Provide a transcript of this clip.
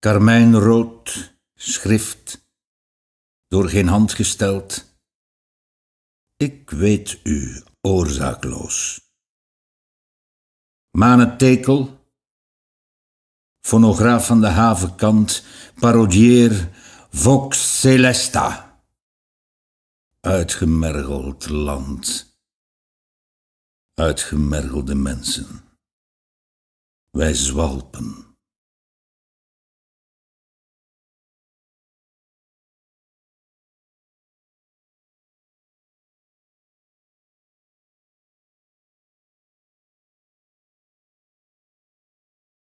karmijnrood schrift, door geen hand gesteld. Ik weet u oorzaakloos. Manetekel, fonograaf van de havenkant, parodieer Vox Celesta. Uitgemergeld land, uitgemergelde mensen. Wij zwalpen.